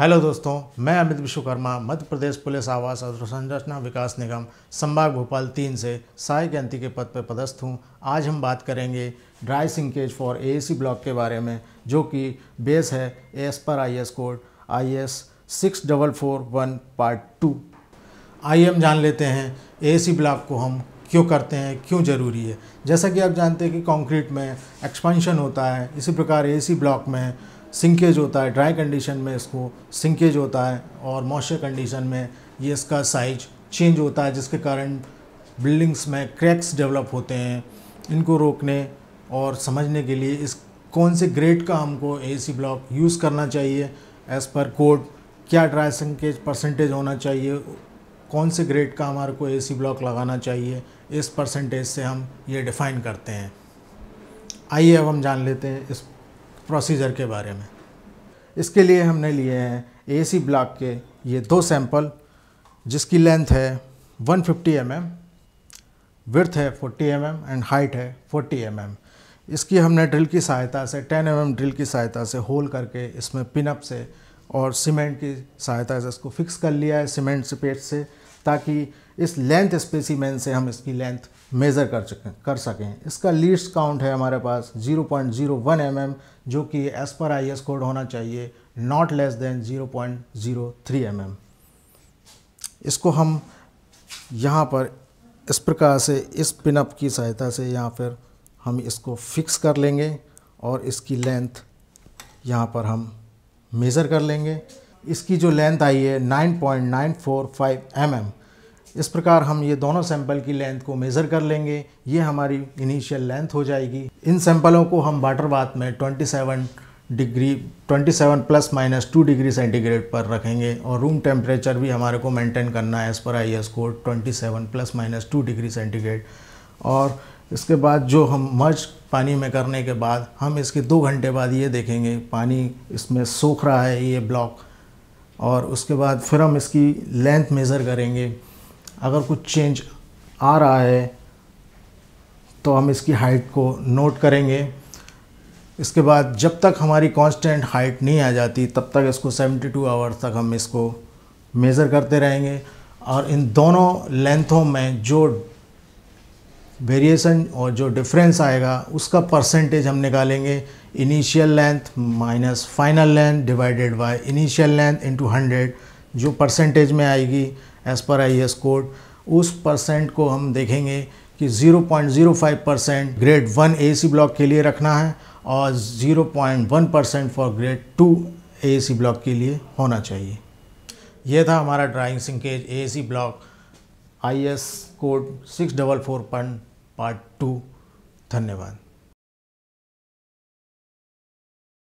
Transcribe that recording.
Hello दोस्तों मैं Amit Vishwakarma Madhya Pradesh police आवास और संरचना विकास निगम संभाग भोपाल तीन से सहायक यंत्री के पद पर पदस्थ हूँ आज हम बात करेंगे dry shrinkage for a block के बारे में जो कि बेस है एस पर I S code I S six double four one part two आइए हम जान लेते हैं ए ब्लॉक को हम क्यों करते हैं क्यों ज़रूरी है जैसा कि आप जानते हैं कि कंक्रीट में एक्सपेंशन होता है इसी प्रकार ए ब्लॉक में सिंकेज होता है ड्राई कंडीशन में इसको सिंकेज होता है और मॉइस्चर कंडीशन में ये इसका साइज चेंज होता है जिसके कारण बिल्डिंग्स में क्रैक्स डेवलप होते हैं इनको रोकने और समझने के लिए इस कौन से ग्रेड का हमको एसी ब्लॉक यूज़ करना चाहिए एज़ पर कोड क्या ड्राई सिंकेज परसेंटेज होना चाहिए कौन से ग्रेड का हमारे को एसी ब्लॉक लगाना चाहिए इस परसेंटेज से हम ये डिफ़ाइन करते हैं आइए अब हम जान लेते हैं इस प्रोसीजर के बारे में इसके लिए हमने लिए हैं ए सी ब्लॉक के ये दो सैंपल जिसकी लेंथ है 150 फिफ्टी mm, विर्थ है 40 mm एंड हाइट है 40 mm. इसकी हमने ड्रिल की सहायता से 10 mm ड्रिल की सहायता से होल करके इसमें पिनअप से और सीमेंट की सहायता से इसको फिक्स कर लिया है सीमेंट से पेट से ताकि इस लेंथ स्पेसीमैन से हम इसकी लेंथ मेज़र कर सकें कर सकें इसका लीड्स काउंट है हमारे पास 0.01 पॉइंट mm, जो कि as per I S code होना चाहिए not less than 0.03 point mm. इसको हम यहाँ पर इस प्रकार से इस पिनअप की सहायता से यहाँ पर हम इसको फिक्स कर लेंगे और इसकी लेंथ यहाँ पर हम मेज़र कर लेंगे इसकी जो लेंथ आई है 9.945 पॉइंट mm इस प्रकार हम ये दोनों सैंपल की लेंथ को मेज़र कर लेंगे ये हमारी इनिशियल लेंथ हो जाएगी इन सैंपलों को हम वाटर बाथ में 27 degree 27 plus minus two degree centigrade पर रखेंगे और रूम टेम्परेचर भी हमारे को मेंटेन करना है as per I S code twenty plus minus two degree centigrade और इसके बाद जो हम मर्ज पानी में करने के बाद हम इसके दो घंटे बाद ये देखेंगे पानी इसमें सूख रहा है ये ब्लॉक और उसके बाद फिर हम इसकी लेंथ मेज़र करेंगे अगर कुछ चेंज आ रहा है तो हम इसकी हाइट को नोट करेंगे इसके बाद जब तक हमारी कांस्टेंट हाइट नहीं आ जाती तब तक इसको 72 टू आवर्स तक हम इसको मेज़र करते रहेंगे और इन दोनों लेंथों में जो वेरिएशन और जो डिफरेंस आएगा उसका परसेंटेज हम निकालेंगे initial length minus final length divided by initial length into 100 जो परसेंटेज में आएगी as per I S code उस परसेंट को हम देखेंगे कि 0.05 percent grade one A C block के लिए रखना है और 0.1 percent for grade two A C block के लिए होना चाहिए यह था हमारा drying shrinkage a block I S code six double four point part to धन्यवाद